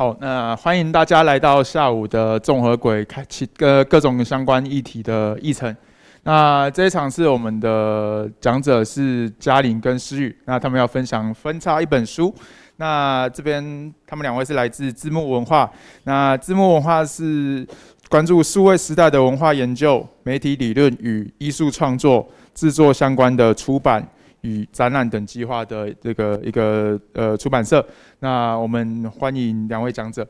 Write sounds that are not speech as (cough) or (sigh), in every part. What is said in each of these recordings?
好，那欢迎大家来到下午的综合鬼开启，呃，各种相关议题的议程。那这一场是我们的讲者是嘉玲跟诗雨，那他们要分享《分叉》一本书。那这边他们两位是来自字幕文化，那字幕文化是关注数位时代的文化研究、媒体理论与艺术创作制作相关的出版。与展览等计划的这个一个呃出版社，那我们欢迎两位讲者。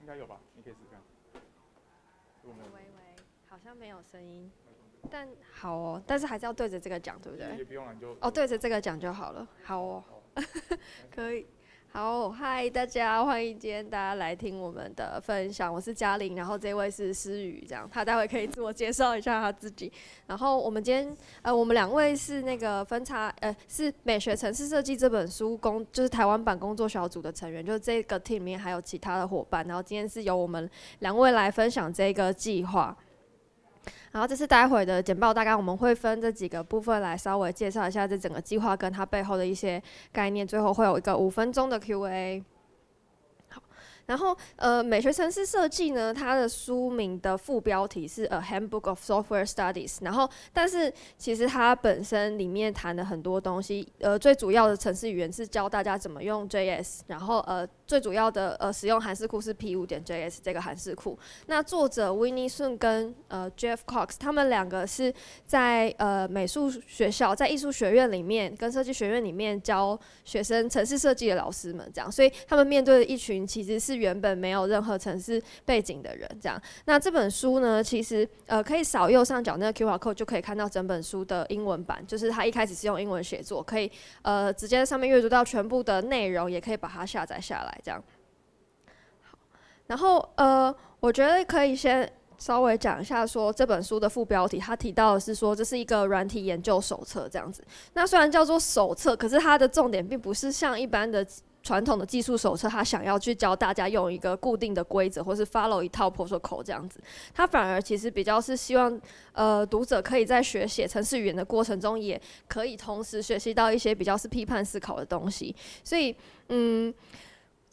应该有吧？你可以试看。如喂喂，好像没有声音，但好哦，但是还是要对着这个讲，对不对？哦，对着这个讲就好了，好哦，(laughs) 可以。好，嗨，大家欢迎今天大家来听我们的分享，我是嘉玲，然后这位是思雨，这样他待会可以自我介绍一下他自己，然后我们今天呃，我们两位是那个分叉，呃，是《美学城市设计》这本书工，就是台湾版工作小组的成员，就是这个 team 里面还有其他的伙伴，然后今天是由我们两位来分享这个计划。然后这次待会的简报，大概我们会分这几个部分来稍微介绍一下这整个计划跟它背后的一些概念。最后会有一个五分钟的 Q&A。好，然后呃，美学城市设计呢，它的书名的副标题是《A Handbook of Software Studies》，然后但是其实它本身里面谈了很多东西，呃，最主要的城市语言是教大家怎么用 JS，然后呃。最主要的呃，使用韩式库是 P 五点 J S 这个韩式库。那作者 w i n i s n 跟呃 Jeff Cox，他们两个是在呃美术学校、在艺术学院里面跟设计学院里面教学生城市设计的老师们这样，所以他们面对的一群其实是原本没有任何城市背景的人这样。那这本书呢，其实呃可以扫右上角那个 QR code 就可以看到整本书的英文版，就是他一开始是用英文写作，可以呃直接在上面阅读到全部的内容，也可以把它下载下来。这样，好，然后呃，我觉得可以先稍微讲一下，说这本书的副标题，它提到的是说这是一个软体研究手册，这样子。那虽然叫做手册，可是它的重点并不是像一般的传统的技术手册，它想要去教大家用一个固定的规则，或是 follow 一套 protocol 这样子。它反而其实比较是希望，呃，读者可以在学写程式语言的过程中，也可以同时学习到一些比较是批判思考的东西。所以，嗯。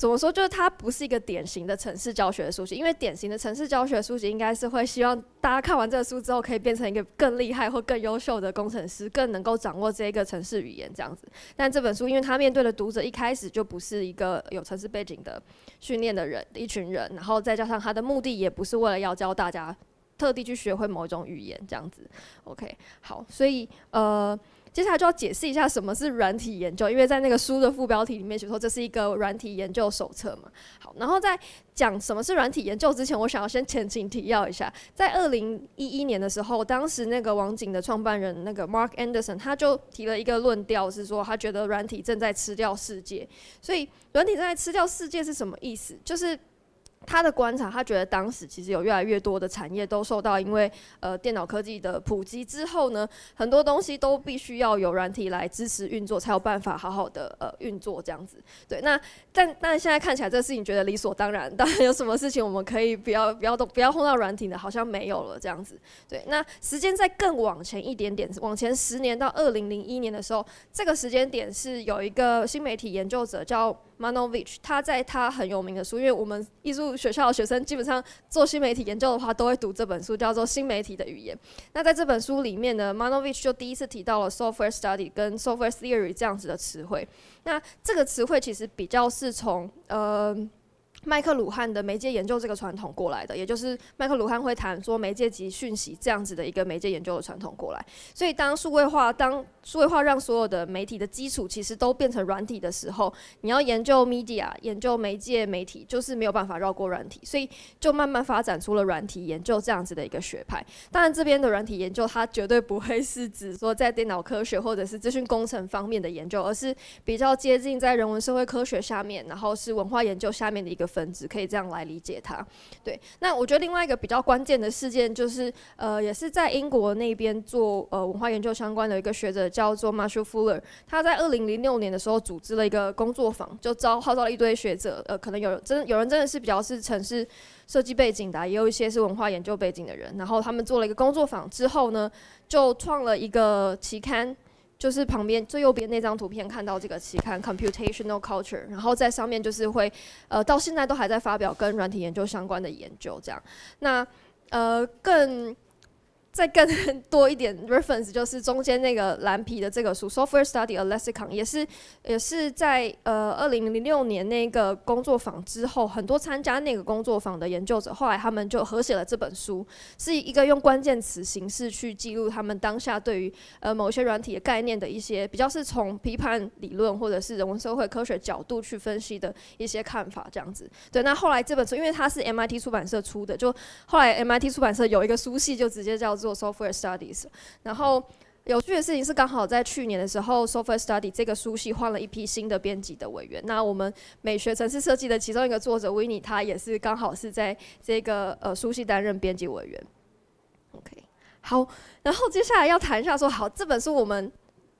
怎么说？就是它不是一个典型的城市教学书籍，因为典型的城市教学书籍应该是会希望大家看完这个书之后可以变成一个更厉害或更优秀的工程师，更能够掌握这个城市语言这样子。但这本书，因为它面对的读者一开始就不是一个有城市背景的训练的人一群人，然后再加上它的目的也不是为了要教大家特地去学会某一种语言这样子。OK，好，所以呃。接下来就要解释一下什么是软体研究，因为在那个书的副标题里面写说这是一个软体研究手册嘛。好，然后在讲什么是软体研究之前，我想要先浅请提要一下，在二零一一年的时候，当时那个网景的创办人那个 Mark Anderson，他就提了一个论调是说他觉得软体正在吃掉世界。所以软体正在吃掉世界是什么意思？就是。他的观察，他觉得当时其实有越来越多的产业都受到，因为呃电脑科技的普及之后呢，很多东西都必须要有软体来支持运作，才有办法好好的呃运作这样子。对，那但但现在看起来这个事情觉得理所当然，当然有什么事情我们可以不要不要动不要碰到软体的，好像没有了这样子。对，那时间再更往前一点点，往前十年到二零零一年的时候，这个时间点是有一个新媒体研究者叫。Manovich，他在他很有名的书，因为我们艺术学校的学生基本上做新媒体研究的话，都会读这本书，叫做《新媒体的语言》。那在这本书里面呢，Manovich 就第一次提到了 “software study” 跟 “software theory” 这样子的词汇。那这个词汇其实比较是从呃。麦克鲁汉的媒介研究这个传统过来的，也就是麦克鲁汉会谈说媒介及讯息这样子的一个媒介研究的传统过来。所以，当数位化，当数位化让所有的媒体的基础其实都变成软体的时候，你要研究 media，研究媒介媒体，就是没有办法绕过软体，所以就慢慢发展出了软体研究这样子的一个学派。当然，这边的软体研究，它绝对不会是指说在电脑科学或者是资讯工程方面的研究，而是比较接近在人文社会科学下面，然后是文化研究下面的一个。分子可以这样来理解它。对，那我觉得另外一个比较关键的事件就是，呃，也是在英国那边做呃文化研究相关的一个学者叫做 Marshall Fuller，他在二零零六年的时候组织了一个工作坊，就招号召了一堆学者，呃，可能有真有人真的是比较是城市设计背景的，也有一些是文化研究背景的人，然后他们做了一个工作坊之后呢，就创了一个期刊。就是旁边最右边那张图片，看到这个期刊《Computational Culture》，然后在上面就是会，呃，到现在都还在发表跟软体研究相关的研究这样，那，呃，更。再更多一点 reference，就是中间那个蓝皮的这个书《Software Study a l e s i c o n 也是也是在呃二零零六年那个工作坊之后，很多参加那个工作坊的研究者，后来他们就合写了这本书，是一个用关键词形式去记录他们当下对于呃某一些软体的概念的一些比较是从批判理论或者是人文社会科学角度去分析的一些看法这样子。对，那后来这本书因为它是 MIT 出版社出的，就后来 MIT 出版社有一个书系，就直接叫。做 software studies，然后有趣的事情是，刚好在去年的时候，software s t u d y 这个书系换了一批新的编辑的委员。那我们美学城市设计的其中一个作者维尼，他也是刚好是在这个呃书系担任编辑委员。OK，好，然后接下来要谈一下说，好这本书我们。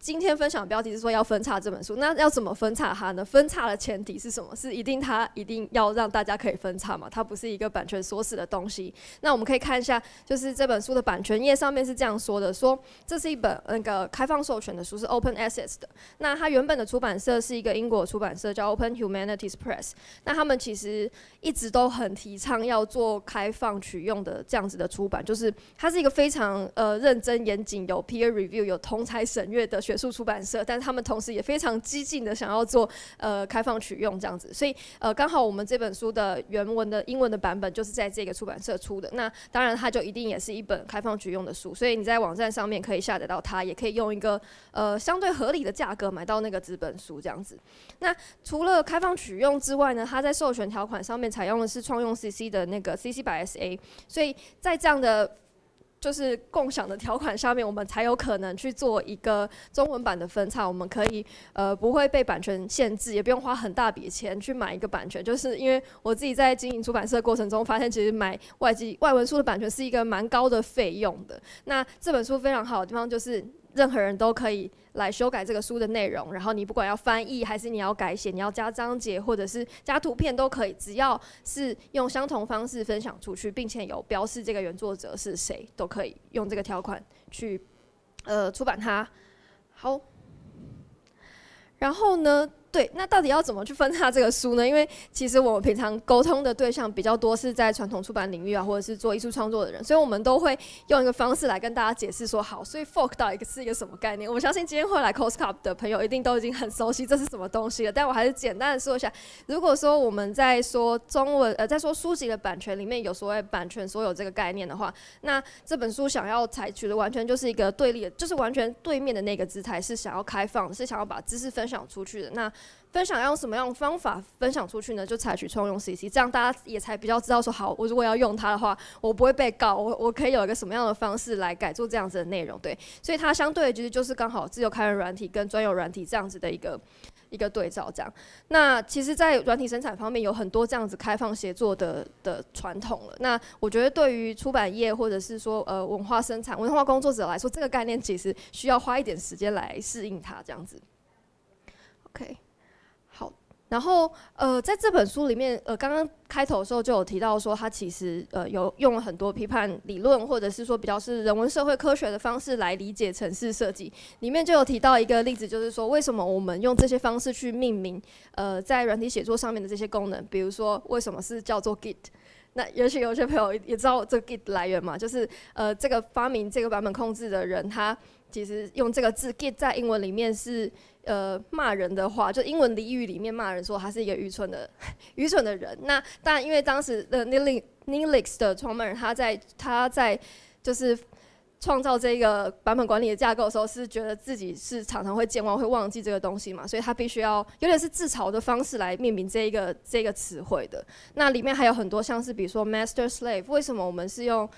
今天分享的标题是说要分叉这本书，那要怎么分叉它呢？分叉的前提是什么？是一定它一定要让大家可以分叉嘛？它不是一个版权锁死的东西。那我们可以看一下，就是这本书的版权页上面是这样说的：说这是一本那个开放授权的书，是 Open Access 的。那它原本的出版社是一个英国出版社，叫 Open Humanities Press。那他们其实一直都很提倡要做开放取用的这样子的出版，就是它是一个非常呃认真严谨、有 Peer Review、有同才审阅的学。学术出版社，但是他们同时也非常激进的想要做呃开放取用这样子，所以呃刚好我们这本书的原文的英文的版本就是在这个出版社出的，那当然它就一定也是一本开放取用的书，所以你在网站上面可以下载到它，也可以用一个呃相对合理的价格买到那个纸本书这样子。那除了开放取用之外呢，它在授权条款上面采用的是创用 CC 的那个 CC BY-SA，所以在这样的就是共享的条款下面，我们才有可能去做一个中文版的分叉。我们可以呃不会被版权限制，也不用花很大笔钱去买一个版权。就是因为我自己在经营出版社过程中，发现其实买外籍外文书的版权是一个蛮高的费用的。那这本书非常好的地方就是。任何人都可以来修改这个书的内容，然后你不管要翻译还是你要改写，你要加章节或者是加图片都可以，只要是用相同方式分享出去，并且有标示这个原作者是谁，都可以用这个条款去呃出版它。好，然后呢？对，那到底要怎么去分他这个书呢？因为其实我们平常沟通的对象比较多是在传统出版领域啊，或者是做艺术创作的人，所以我们都会用一个方式来跟大家解释说，好，所以 folk 到底是一个什么概念？我相信今天会来 coscop 的朋友一定都已经很熟悉这是什么东西了。但我还是简单说一下，如果说我们在说中文呃，在说书籍的版权里面有所谓版权所有这个概念的话，那这本书想要采取的完全就是一个对立，就是完全对面的那个姿态是想要开放，是想要把知识分享出去的那。分享要用什么样的方法分享出去呢？就采取创用 CC，这样大家也才比较知道说，好，我如果要用它的话，我不会被告，我我可以有一个什么样的方式来改做这样子的内容，对。所以它相对其实就是刚好自由开源软体跟专有软体这样子的一个一个对照，这样。那其实，在软体生产方面，有很多这样子开放协作的的传统了。那我觉得对于出版业或者是说呃文化生产、文化工作者来说，这个概念其实需要花一点时间来适应它这样子。OK。然后，呃，在这本书里面，呃，刚刚开头的时候就有提到说，他其实呃有用了很多批判理论，或者是说比较是人文社会科学的方式来理解城市设计。里面就有提到一个例子，就是说为什么我们用这些方式去命名，呃，在软体写作上面的这些功能，比如说为什么是叫做 Git？那也许有些朋友也知道这个 Git 来源嘛，就是呃，这个发明这个版本控制的人，他其实用这个字 Git 在英文里面是。呃，骂人的话，就英文俚语里面骂人，说他是一个愚蠢的 (laughs) 愚蠢的人。那但因为当时的 n i l i n i l i x 的创办人，他在他在就是创造这个版本管理的架构的时候，是觉得自己是常常会健忘，会忘记这个东西嘛，所以他必须要有点是自嘲的方式来命名这一个这个词汇的。那里面还有很多像是，比如说 Master Slave，为什么我们是用？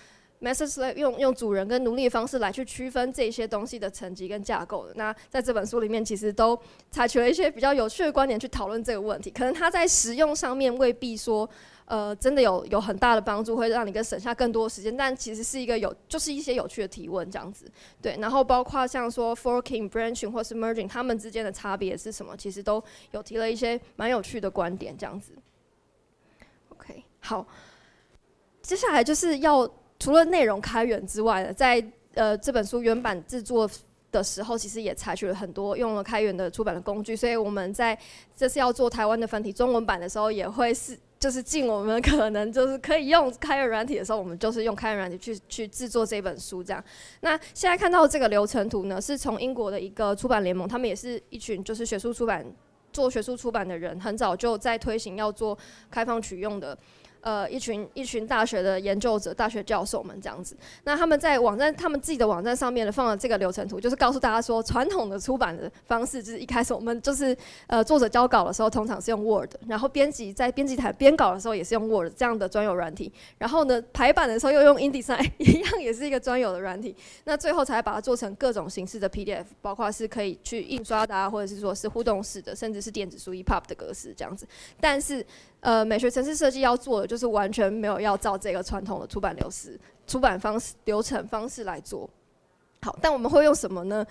methods 用用主人跟奴隶的方式来去区分这些东西的层级跟架构的。那在这本书里面，其实都采取了一些比较有趣的观点去讨论这个问题。可能它在实用上面未必说，呃，真的有有很大的帮助，会让你更省下更多时间。但其实是一个有，就是一些有趣的提问这样子。对，然后包括像说 forking、branching 或是 merging，他们之间的差别是什么？其实都有提了一些蛮有趣的观点这样子。OK，好，接下来就是要。除了内容开源之外，在呃这本书原版制作的时候，其实也采取了很多用了开源的出版的工具。所以我们在这次要做台湾的繁体中文版的时候，也会是就是尽我们可能就是可以用开源软体的时候，我们就是用开源软体去 (laughs) 去制作这本书这样。那现在看到这个流程图呢，是从英国的一个出版联盟，他们也是一群就是学术出版做学术出版的人，很早就在推行要做开放取用的。呃，一群一群大学的研究者、大学教授们这样子，那他们在网站、他们自己的网站上面呢，放了这个流程图，就是告诉大家说，传统的出版的方式，就是一开始我们就是呃作者交稿的时候，通常是用 Word，然后编辑在编辑台编稿的时候也是用 Word 这样的专有软体，然后呢排版的时候又用 Indesign，一样也是一个专有的软体，那最后才把它做成各种形式的 PDF，包括是可以去印刷的，啊，或者是说是互动式的，甚至是电子书 EPUB 的格式这样子，但是。呃，美学城市设计要做的就是完全没有要照这个传统的出版流失、出版方式、流程方式来做。好，但我们会用什么呢？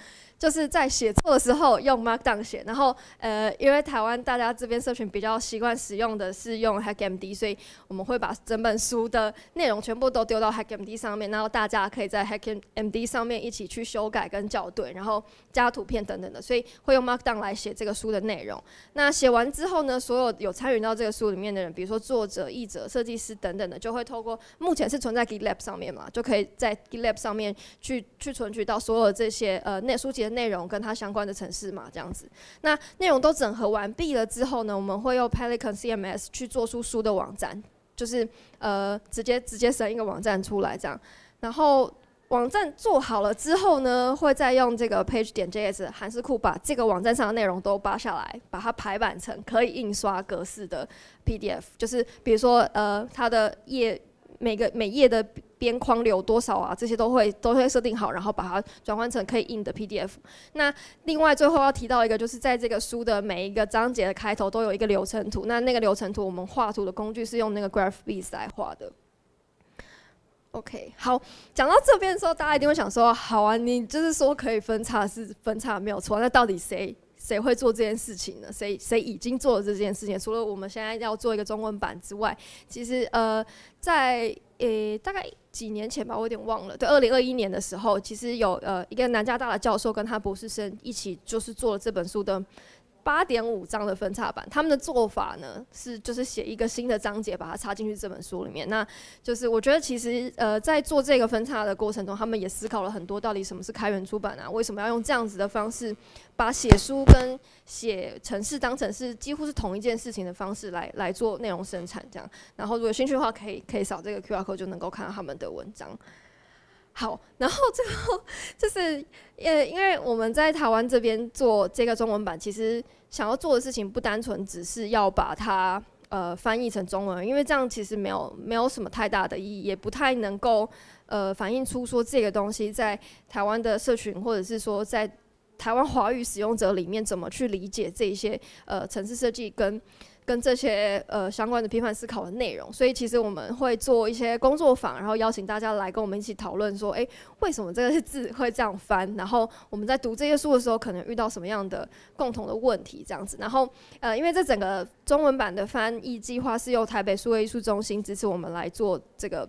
就是在写作的时候用 Markdown 写，然后呃，因为台湾大家这边社群比较习惯使用的是用 HackMD，所以我们会把整本书的内容全部都丢到 HackMD 上面，然后大家可以在 HackMD 上面一起去修改跟校对，然后加图片等等的，所以会用 Markdown 来写这个书的内容。那写完之后呢，所有有参与到这个书里面的人，比如说作者、译者、设计师等等的，就会透过目前是存在 GitLab 上面嘛，就可以在 GitLab 上面去去存取到所有这些呃内书的内容跟它相关的城市嘛，这样子。那内容都整合完毕了之后呢，我们会用 Pelican CMS 去做出书的网站，就是呃直接直接生一个网站出来这样。然后网站做好了之后呢，会再用这个 Page 点 JS 寒食库把这个网站上的内容都扒下来，把它排版成可以印刷格式的 PDF，就是比如说呃它的页每个每页的。边框留多少啊？这些都会都会设定好，然后把它转换成可以印的 PDF。那另外最后要提到一个，就是在这个书的每一个章节的开头都有一个流程图。那那个流程图，我们画图的工具是用那个 Graph b e a s 来画的。OK，好，讲到这边的时候，大家一定会想说：好啊，你就是说可以分叉是分叉没有错。那到底谁谁会做这件事情呢？谁谁已经做了这件事情？除了我们现在要做一个中文版之外，其实呃在。呃，大概几年前吧，我有点忘了。对，二零二一年的时候，其实有呃一个南加大的教授跟他博士生一起，就是做了这本书的。八点五章的分叉版，他们的做法呢是就是写一个新的章节，把它插进去这本书里面。那就是我觉得其实呃在做这个分叉的过程中，他们也思考了很多，到底什么是开源出版啊？为什么要用这样子的方式把写书跟写城市当成是几乎是同一件事情的方式来来做内容生产？这样，然后如果兴趣的话，可以可以扫这个 Q R code 就能够看到他们的文章。好，(laughs) 然后最后就是，呃，因为我们在台湾这边做这个中文版，其实想要做的事情不单纯只是要把它呃翻译成中文，因为这样其实没有没有什么太大的意义，也不太能够呃反映出说这个东西在台湾的社群或者是说在台湾华语使用者里面怎么去理解这些呃城市设计跟。跟这些呃相关的批判思考的内容，所以其实我们会做一些工作坊，然后邀请大家来跟我们一起讨论说，诶，为什么这个字会这样翻？然后我们在读这些书的时候，可能遇到什么样的共同的问题？这样子，然后呃，因为这整个中文版的翻译计划是由台北数位艺术中心支持我们来做这个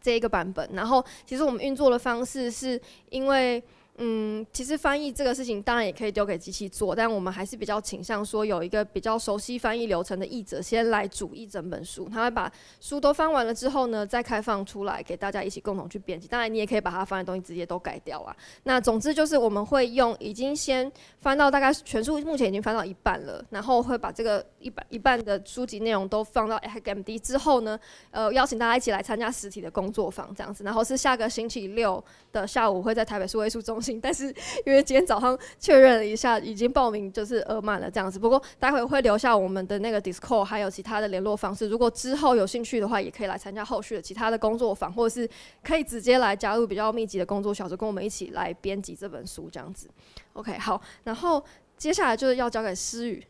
这一个版本。然后其实我们运作的方式是因为。嗯，其实翻译这个事情当然也可以丢给机器做，但我们还是比较倾向说有一个比较熟悉翻译流程的译者先来主一整本书，他会把书都翻完了之后呢，再开放出来给大家一起共同去编辑。当然，你也可以把他翻的东西直接都改掉啊。那总之就是我们会用已经先翻到大概全书目前已经翻到一半了，然后会把这个一半一半的书籍内容都放到 HMD 之后呢，呃，邀请大家一起来参加实体的工作坊这样子。然后是下个星期六。呃，下午会在台北数位艺术中心，但是因为今天早上确认了一下，已经报名就是额满了这样子。不过待会会留下我们的那个 Discord，还有其他的联络方式。如果之后有兴趣的话，也可以来参加后续的其他的工作坊，或者是可以直接来加入比较密集的工作小组，跟我们一起来编辑这本书这样子。OK，好，然后接下来就是要交给思雨。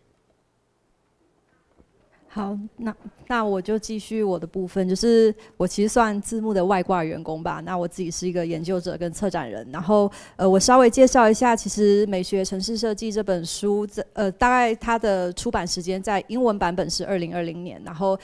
好，那那我就继续我的部分，就是我其实算字幕的外挂员工吧。那我自己是一个研究者跟策展人，然后呃，我稍微介绍一下，其实《美学城市设计》这本书，这呃，大概它的出版时间在英文版本是二零二零年，然后。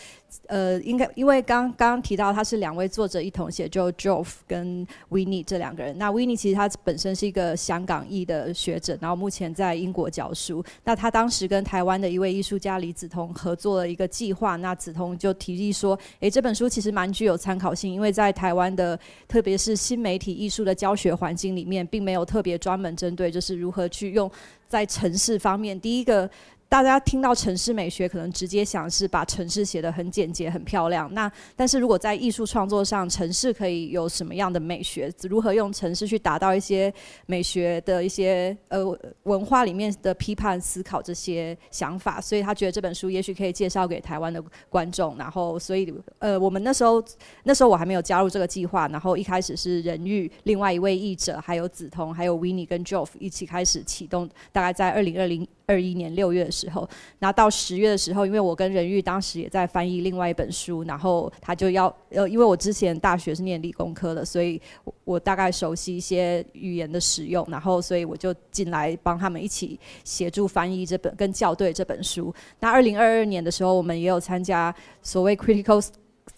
呃，应该因为刚刚提到他是两位作者一同写，就 Joff 跟 v i n n e 这两个人。那 v i n n e 其实他本身是一个香港裔的学者，然后目前在英国教书。那他当时跟台湾的一位艺术家李子彤合作了一个计划。那子彤就提议说，哎，这本书其实蛮具有参考性，因为在台湾的特别是新媒体艺术的教学环境里面，并没有特别专门针对就是如何去用在城市方面。第一个。大家听到城市美学，可能直接想是把城市写的很简洁、很漂亮。那但是如果在艺术创作上，城市可以有什么样的美学？如何用城市去达到一些美学的一些呃文化里面的批判思考这些想法？所以他觉得这本书也许可以介绍给台湾的观众。然后所以呃我们那时候那时候我还没有加入这个计划。然后一开始是任玉，另外一位译者，还有梓潼，还有维 i n n 跟 Joff 一起开始启动。大概在二零二零。二一年六月的时候，那到十月的时候，因为我跟任玉当时也在翻译另外一本书，然后他就要呃，因为我之前大学是念理工科的，所以我大概熟悉一些语言的使用，然后所以我就进来帮他们一起协助翻译这本跟校对这本书。那二零二二年的时候，我们也有参加所谓 c r i t i c a l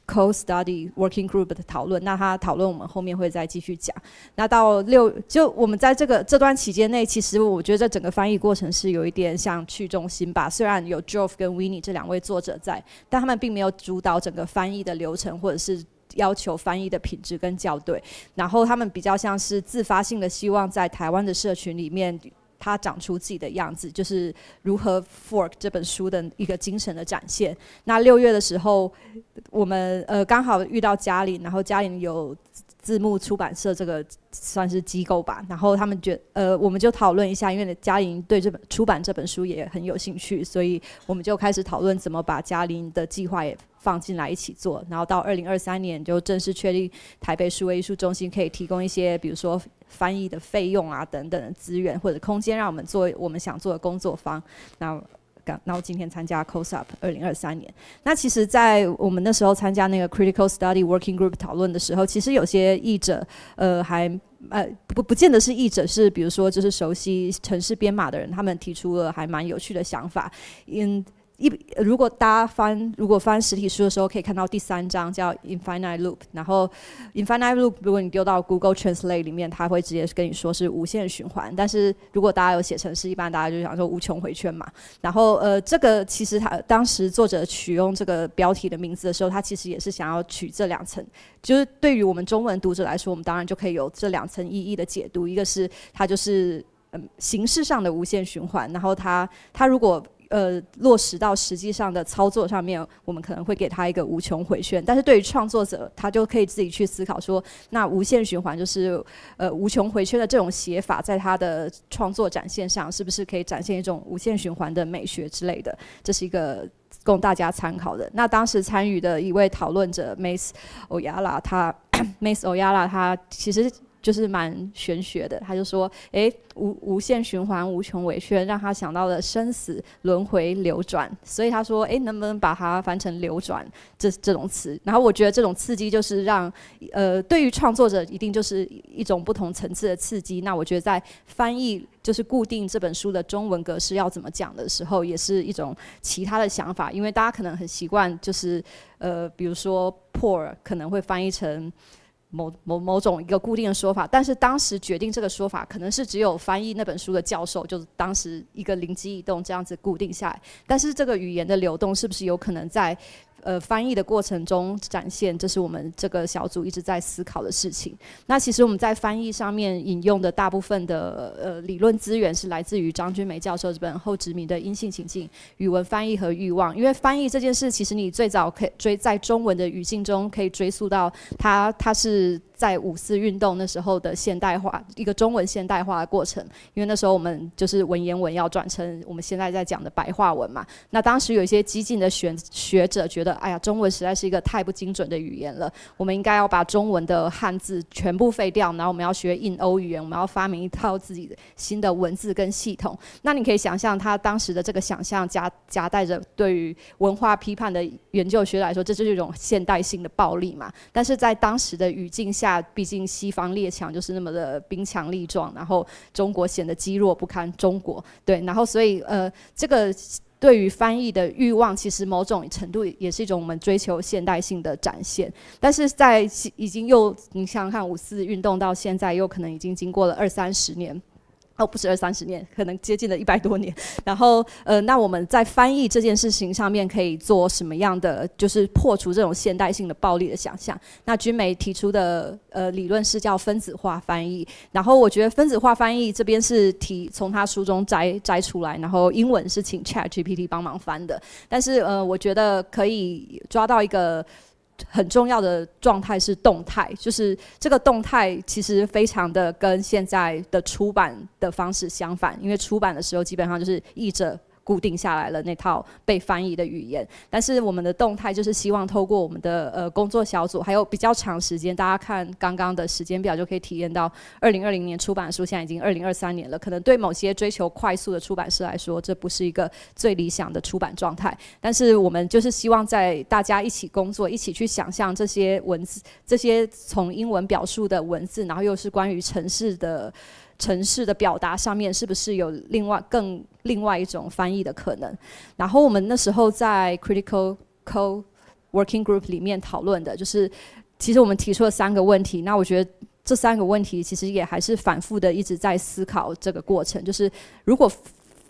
Co-study Working Group 的讨论，那他讨论我们后面会再继续讲。那到六，就我们在这个这段期间内，其实我觉得整个翻译过程是有一点像去中心吧。虽然有 Jove 跟 w i n n e 这两位作者在，但他们并没有主导整个翻译的流程，或者是要求翻译的品质跟校对。然后他们比较像是自发性的，希望在台湾的社群里面。它长出自己的样子，就是如何 fork 这本书的一个精神的展现。那六月的时候，我们呃刚好遇到嘉玲，然后嘉玲有。字幕出版社这个算是机构吧，然后他们觉呃，我们就讨论一下，因为嘉玲对这本出版这本书也很有兴趣，所以我们就开始讨论怎么把嘉玲的计划也放进来一起做，然后到二零二三年就正式确立台北数位艺术中心可以提供一些，比如说翻译的费用啊等等的资源或者空间，让我们做我们想做的工作坊。那那我今天参加 c o s Up 二零二三年。那其实，在我们那时候参加那个 Critical Study Working Group 讨论的时候，其实有些译者，呃，还呃不不见得是译者，是比如说就是熟悉城市编码的人，他们提出了还蛮有趣的想法，嗯。一如果大家翻如果翻实体书的时候可以看到第三章叫 Infinite Loop，然后 Infinite Loop 如果你丢到 Google Translate 里面，它会直接跟你说是无限循环。但是如果大家有写成是，一般大家就想说无穷回圈嘛。然后呃，这个其实它当时作者取用这个标题的名字的时候，它其实也是想要取这两层。就是对于我们中文读者来说，我们当然就可以有这两层意义的解读。一个是它就是嗯形式上的无限循环，然后它它如果呃，落实到实际上的操作上面，我们可能会给他一个无穷回旋。但是对于创作者，他就可以自己去思考说，那无限循环就是呃无穷回圈的这种写法，在他的创作展现上，是不是可以展现一种无限循环的美学之类的？这是一个供大家参考的。那当时参与的一位讨论者 Mace Oyala，他 (coughs) Mace Oyala 他其实。就是蛮玄学的，他就说，诶，无无限循环、无穷尾圈，让他想到了生死轮回流转，所以他说，诶，能不能把它翻成流转这这种词？然后我觉得这种刺激就是让，呃，对于创作者一定就是一种不同层次的刺激。那我觉得在翻译就是固定这本书的中文格式要怎么讲的时候，也是一种其他的想法，因为大家可能很习惯就是，呃，比如说“破”可能会翻译成。某某某种一个固定的说法，但是当时决定这个说法，可能是只有翻译那本书的教授，就是当时一个灵机一动这样子固定下来。但是这个语言的流动，是不是有可能在？呃，翻译的过程中展现，这是我们这个小组一直在思考的事情。那其实我们在翻译上面引用的大部分的呃理论资源是来自于张君梅教授这本后殖民的阴性情境、语文翻译和欲望。因为翻译这件事，其实你最早可以追在中文的语境中，可以追溯到它，它是。在五四运动那时候的现代化，一个中文现代化的过程。因为那时候我们就是文言文要转成我们现在在讲的白话文嘛。那当时有一些激进的学学者觉得，哎呀，中文实在是一个太不精准的语言了。我们应该要把中文的汉字全部废掉，然后我们要学印欧语言，我们要发明一套自己的新的文字跟系统。那你可以想象他当时的这个想象，夹夹带着对于文化批判的研究学来说，这就是一种现代性的暴力嘛。但是在当时的语境下。毕竟西方列强就是那么的兵强力壮，然后中国显得积弱不堪。中国对，然后所以呃，这个对于翻译的欲望，其实某种程度也是一种我们追求现代性的展现。但是在已经又你想想看，五四运动到现在，又可能已经经过了二三十年。哦，不是二三十年，可能接近了一百多年。然后，呃，那我们在翻译这件事情上面可以做什么样的，就是破除这种现代性的暴力的想象？那君梅提出的呃理论是叫分子化翻译。然后，我觉得分子化翻译这边是提从他书中摘摘出来，然后英文是请 Chat GPT 帮忙翻的。但是，呃，我觉得可以抓到一个。很重要的状态是动态，就是这个动态其实非常的跟现在的出版的方式相反，因为出版的时候基本上就是译者。固定下来了那套被翻译的语言，但是我们的动态就是希望透过我们的呃工作小组，还有比较长时间，大家看刚刚的时间表就可以体验到，二零二零年出版书现在已经二零二三年了，可能对某些追求快速的出版社来说，这不是一个最理想的出版状态。但是我们就是希望在大家一起工作，一起去想象这些文字，这些从英文表述的文字，然后又是关于城市的。城市的表达上面是不是有另外更另外一种翻译的可能？然后我们那时候在 Critical Co-working Group 里面讨论的就是，其实我们提出了三个问题。那我觉得这三个问题其实也还是反复的一直在思考这个过程，就是如果。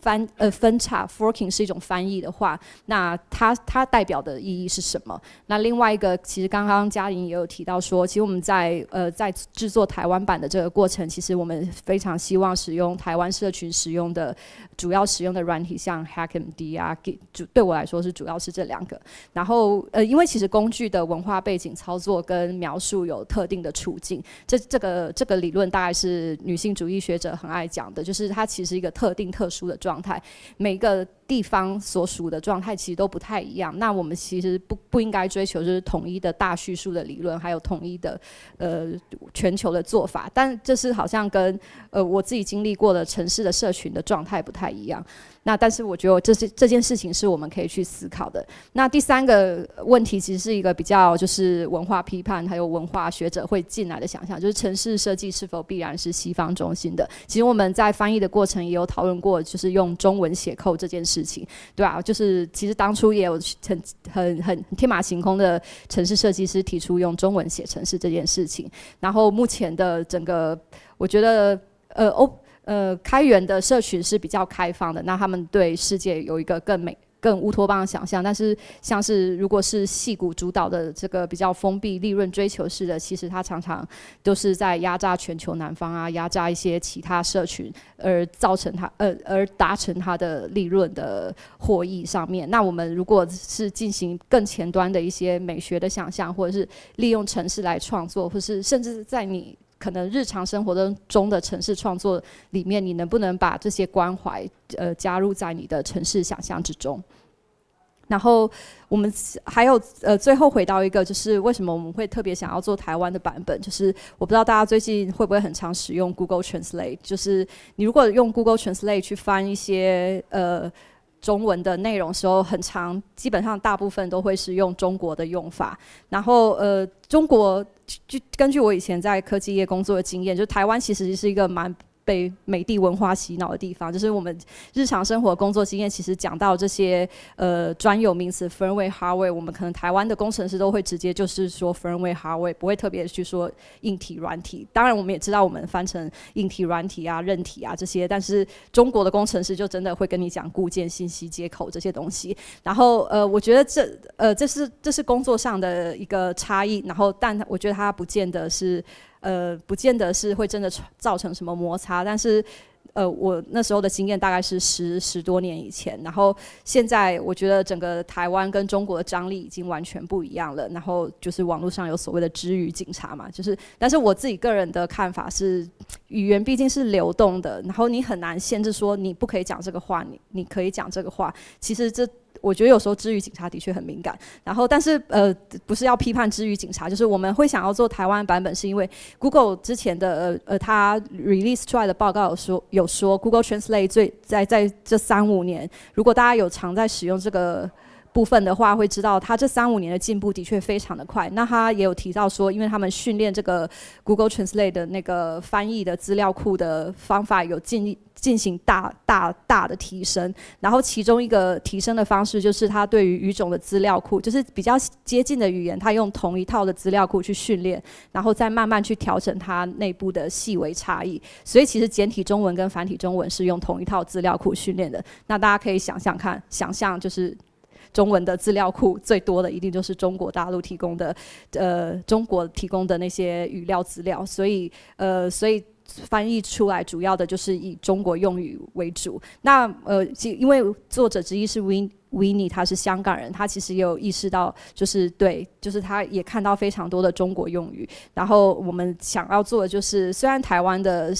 分呃分叉 forking 是一种翻译的话，那它它代表的意义是什么？那另外一个，其实刚刚嘉玲也有提到说，其实我们在呃在制作台湾版的这个过程，其实我们非常希望使用台湾社群使用的，主要使用的软体像 Hack m d 啊，i 就对我来说是主要是这两个。然后呃，因为其实工具的文化背景操作跟描述有特定的处境，这这个这个理论大概是女性主义学者很爱讲的，就是它其实一个特定特殊的状。状态，每个。地方所属的状态其实都不太一样，那我们其实不不应该追求就是统一的大叙述的理论，还有统一的呃全球的做法。但这是好像跟呃我自己经历过的城市的社群的状态不太一样。那但是我觉得这是这件事情是我们可以去思考的。那第三个问题其实是一个比较就是文化批判，还有文化学者会进来的想象，就是城市设计是否必然是西方中心的？其实我们在翻译的过程也有讨论过，就是用中文写扣这件事。事情，对啊，就是其实当初也有很很很天马行空的城市设计师提出用中文写城市这件事情。然后目前的整个，我觉得呃欧呃开源的社群是比较开放的，那他们对世界有一个更美。更乌托邦的想象，但是像是如果是戏骨主导的这个比较封闭、利润追求式的，其实它常常都是在压榨全球南方啊，压榨一些其他社群，而造成它呃而达成它的利润的获益上面。那我们如果是进行更前端的一些美学的想象，或者是利用城市来创作，或是甚至在你。可能日常生活当中的城市创作里面，你能不能把这些关怀呃加入在你的城市想象之中？然后我们还有呃最后回到一个，就是为什么我们会特别想要做台湾的版本？就是我不知道大家最近会不会很常使用 Google Translate？就是你如果用 Google Translate 去翻一些呃。中文的内容时候很长，基本上大部分都会是用中国的用法。然后，呃，中国就根据我以前在科技业工作的经验，就台湾其实是一个蛮。被美的文化洗脑的地方，就是我们日常生活工作经验。其实讲到这些呃专有名词，firmware、hardware，我们可能台湾的工程师都会直接就是说 firmware、hardware，不会特别去说硬体、软体。当然，我们也知道我们翻成硬体、软体啊、韧体啊这些，但是中国的工程师就真的会跟你讲固件、信息接口这些东西。然后呃，我觉得这呃这是这是工作上的一个差异。然后，但我觉得他不见得是。呃，不见得是会真的造成什么摩擦，但是，呃，我那时候的经验大概是十十多年以前，然后现在我觉得整个台湾跟中国的张力已经完全不一样了，然后就是网络上有所谓的“知语警察”嘛，就是，但是我自己个人的看法是，语言毕竟是流动的，然后你很难限制说你不可以讲这个话，你你可以讲这个话，其实这。我觉得有时候“之于警察”的确很敏感，然后但是呃不是要批判“之于警察”，就是我们会想要做台湾版本，是因为 Google 之前的呃呃它 release 出来的报告有说有说 Google Translate 最在在这三五年，如果大家有常在使用这个部分的话，会知道它这三五年的进步的确非常的快。那它也有提到说，因为他们训练这个 Google Translate 的那个翻译的资料库的方法有进进行大大大的提升，然后其中一个提升的方式就是它对于语种的资料库，就是比较接近的语言，它用同一套的资料库去训练，然后再慢慢去调整它内部的细微差异。所以其实简体中文跟繁体中文是用同一套资料库训练的。那大家可以想想看，想象就是中文的资料库最多的一定就是中国大陆提供的，呃，中国提供的那些语料资料。所以，呃，所以。翻译出来主要的就是以中国用语为主。那呃，因为作者之一是 w i n n 他是香港人，他其实也有意识到，就是对，就是他也看到非常多的中国用语。然后我们想要做的就是，虽然台湾的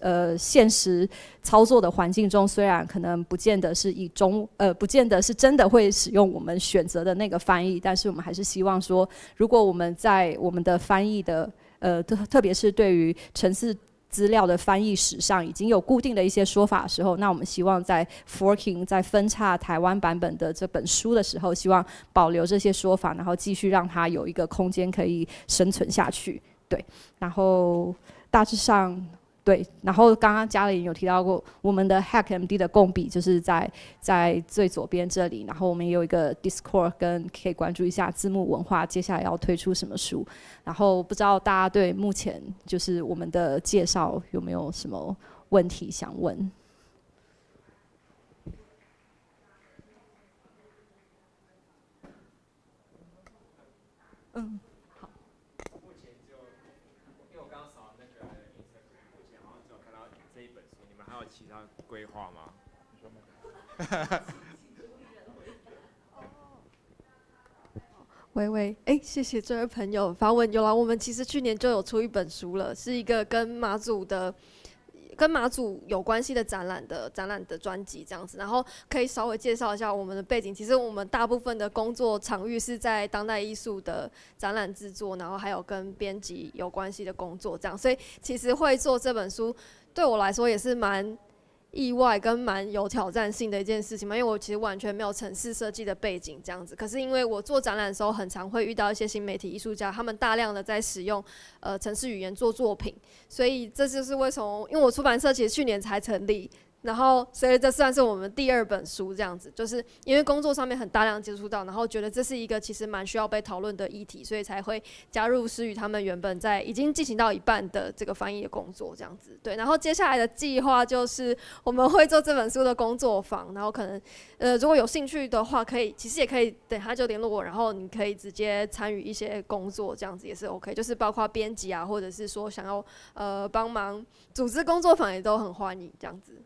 呃现实操作的环境中，虽然可能不见得是以中呃不见得是真的会使用我们选择的那个翻译，但是我们还是希望说，如果我们在我们的翻译的呃特特别是对于城市。资料的翻译史上已经有固定的一些说法的时候，那我们希望在 forking 在分叉台湾版本的这本书的时候，希望保留这些说法，然后继续让它有一个空间可以生存下去。对，然后大致上。对，然后刚刚家里有提到过，我们的 Hack MD 的供笔就是在在最左边这里，然后我们也有一个 Discord，跟可以关注一下字幕文化接下来要推出什么书，然后不知道大家对目前就是我们的介绍有没有什么问题想问？嗯。规划吗？哈哈哈哈哈。微微，哎，谢谢这位朋友发问。有了，我们其实去年就有出一本书了，是一个跟马祖的、跟马祖有关系的展览的展览的专辑这样子。然后可以稍微介绍一下我们的背景。其实我们大部分的工作场域是在当代艺术的展览制作，然后还有跟编辑有关系的工作这样。所以其实会做这本书对我来说也是蛮。意外跟蛮有挑战性的一件事情嘛，因为我其实完全没有城市设计的背景这样子，可是因为我做展览的时候，很常会遇到一些新媒体艺术家，他们大量的在使用，呃，城市语言做作品，所以这就是为什么，因为我出版社其实去年才成立。然后，所以这算是我们第二本书这样子，就是因为工作上面很大量接触到，然后觉得这是一个其实蛮需要被讨论的议题，所以才会加入诗雨他们原本在已经进行到一半的这个翻译的工作这样子。对，然后接下来的计划就是我们会做这本书的工作坊，然后可能呃如果有兴趣的话，可以其实也可以等下就联络我，然后你可以直接参与一些工作这样子也是 OK，就是包括编辑啊，或者是说想要呃帮忙组织工作坊也都很欢迎这样子。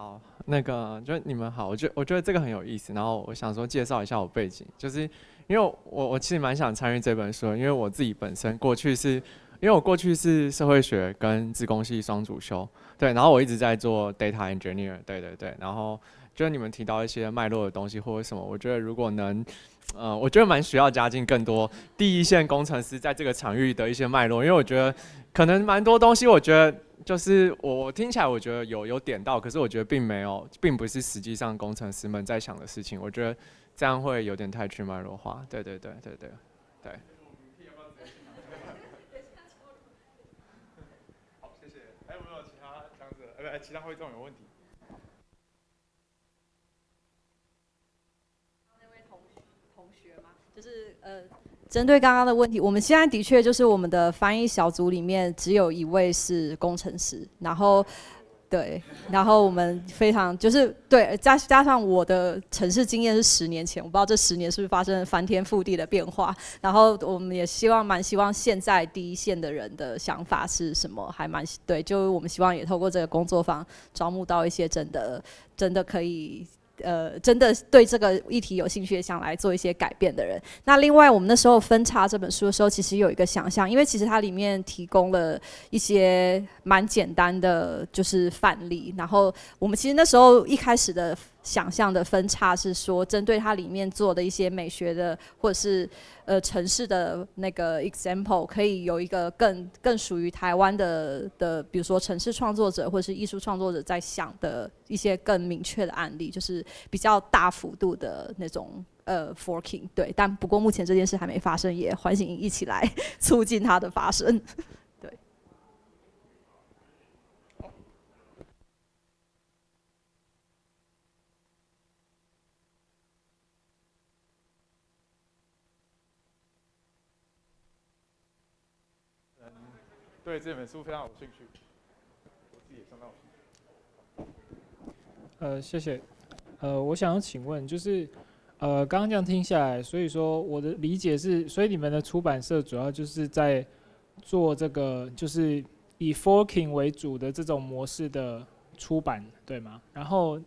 好，那个就你们好，我觉我觉得这个很有意思，然后我想说介绍一下我背景，就是因为我我其实蛮想参与这本书，因为我自己本身过去是因为我过去是社会学跟自工系双主修，对，然后我一直在做 data engineer，对对对，然后。就是你们提到一些脉络的东西或者什么，我觉得如果能，呃，我觉得蛮需要加进更多第一线工程师在这个场域的一些脉络，因为我觉得可能蛮多东西，我觉得就是我我听起来我觉得有有点到，可是我觉得并没有，并不是实际上工程师们在想的事情。我觉得这样会有点太去脉络化。对对对对对对。(laughs) 好，谢谢。还有没有其他这样子？哎，其他会众有问题？就是呃，针对刚刚的问题，我们现在的确就是我们的翻译小组里面只有一位是工程师，然后对，然后我们非常就是对加加上我的城市经验是十年前，我不知道这十年是不是发生了翻天覆地的变化，然后我们也希望蛮希望现在第一线的人的想法是什么，还蛮对，就我们希望也透过这个工作坊招募到一些真的真的可以。呃，真的对这个议题有兴趣，想来做一些改变的人。那另外，我们那时候分叉这本书的时候，其实有一个想象，因为其实它里面提供了一些蛮简单的就是范例，然后我们其实那时候一开始的。想象的分叉是说，针对它里面做的一些美学的，或者是呃城市的那个 example，可以有一个更更属于台湾的的，比如说城市创作者或者是艺术创作者在想的一些更明确的案例，就是比较大幅度的那种呃 forking。对，但不过目前这件事还没发生，也欢迎一起来促进它的发生。对这本书非常有兴趣，我自己也相当有兴趣。呃，谢谢。呃，我想请问，就是，呃，刚刚这样听下来，所以说我的理解是，所以你们的出版社主要就是在做这个，就是以 forking 为主的这种模式的出版，对吗？然后，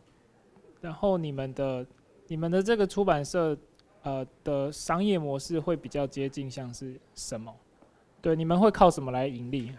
然后你们的你们的这个出版社，呃的商业模式会比较接近像是什么？对，你们会靠什么来盈利？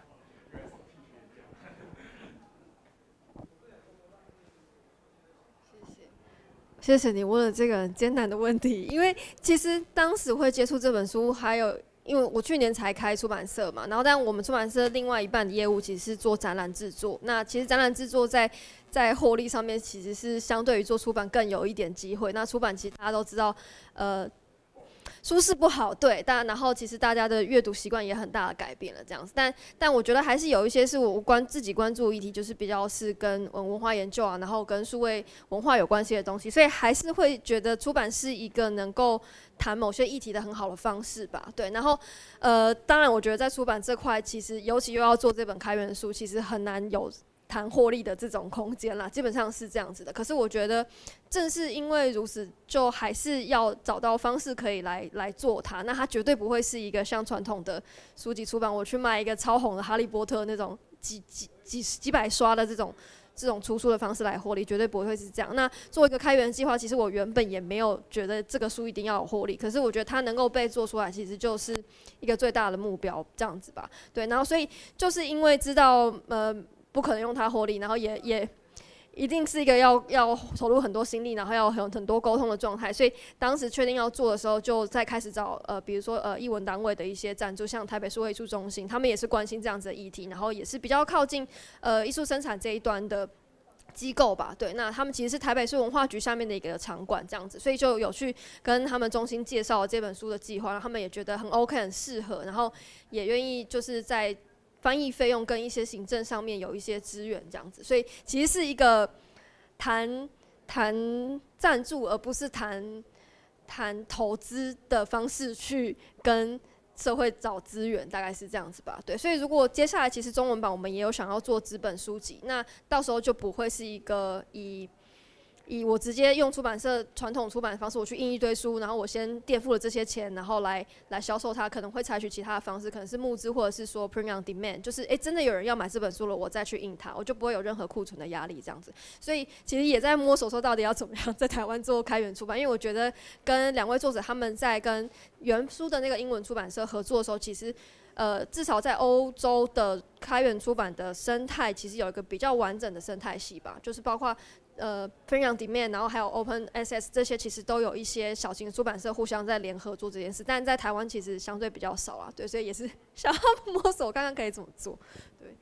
谢谢，谢谢你问了这个艰难的问题。因为其实当时会接触这本书，还有因为我去年才开出版社嘛，然后但我们出版社另外一半的业务其实是做展览制作。那其实展览制作在在获利上面其实是相对于做出版更有一点机会。那出版其实大家都知道，呃。舒适不好，对，但然后其实大家的阅读习惯也很大的改变了这样子，但但我觉得还是有一些是我关自己关注议题，就是比较是跟文文化研究啊，然后跟数位文化有关系的东西，所以还是会觉得出版是一个能够谈某些议题的很好的方式吧，对，然后呃，当然我觉得在出版这块，其实尤其又要做这本开源书，其实很难有。谈获利的这种空间啦，基本上是这样子的。可是我觉得，正是因为如此，就还是要找到方式可以来来做它。那它绝对不会是一个像传统的书籍出版，我去卖一个超红的《哈利波特》那种几几几几百刷的这种这种出书的方式来获利，绝对不会是这样。那作为一个开源计划，其实我原本也没有觉得这个书一定要有获利。可是我觉得它能够被做出来，其实就是一个最大的目标，这样子吧。对，然后所以就是因为知道，呃。不可能用它获利，然后也也一定是一个要要投入很多心力，然后要很很多沟通的状态。所以当时确定要做的时候，就在开始找呃，比如说呃，艺文单位的一些赞助，像台北市艺术中心，他们也是关心这样子的议题，然后也是比较靠近呃艺术生产这一端的机构吧。对，那他们其实是台北市文化局下面的一个场馆这样子，所以就有去跟他们中心介绍这本书的计划，让他们也觉得很 OK，很适合，然后也愿意就是在。翻译费用跟一些行政上面有一些资源这样子，所以其实是一个谈谈赞助而不是谈谈投资的方式去跟社会找资源，大概是这样子吧。对，所以如果接下来其实中文版我们也有想要做资本书籍，那到时候就不会是一个以。以我直接用出版社传统出版方式，我去印一堆书，然后我先垫付了这些钱，然后来来销售它，可能会采取其他的方式，可能是募资，或者是说 print on demand，就是诶，真的有人要买这本书了，我再去印它，我就不会有任何库存的压力这样子。所以其实也在摸索说到底要怎么样 (laughs) 在台湾做开源出版，因为我觉得跟两位作者他们在跟原书的那个英文出版社合作的时候，其实呃至少在欧洲的开源出版的生态，其实有一个比较完整的生态系吧，就是包括。呃，print on demand，然后还有 open a s s 这些其实都有一些小型的出版社互相在联合做这件事，但在台湾其实相对比较少啊，对，所以也是 (laughs) 想要摸索看看可以怎么做，对。